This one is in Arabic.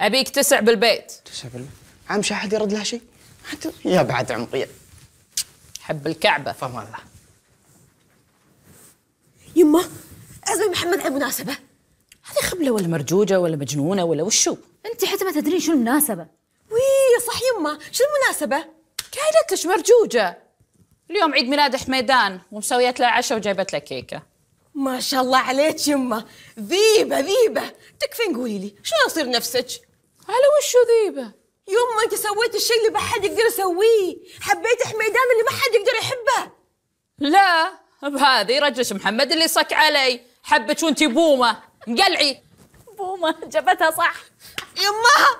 ابيك تسع بالبيت تسع بالبيت عم احد يرد لها شيء يا بعد عمقية حب الكعبة فم الله يمه أزمة محمد على المناسبة هذه خبلة ولا مرجوجة ولا مجنونة ولا وشو؟ أنت حتى ما تدرين شو المناسبة وي صح يمه شو المناسبة؟ قايلت لك مرجوجة اليوم عيد ميلاد حميدان ومسويت له عشاء وجايبت له كيكة ما شاء الله عليك يمه ذيبة ذيبة تكفين قولي لي شو يصير نفسك؟ على وشو ذيبه يما انت سويت الشيء اللي ما حد يقدر يسويه حبيت حميدان اللي ما حد يقدر يحبه لا بهذه رجلك محمد اللي صك علي حبك وانت بومه مقلعي بومه جبتها صح يمه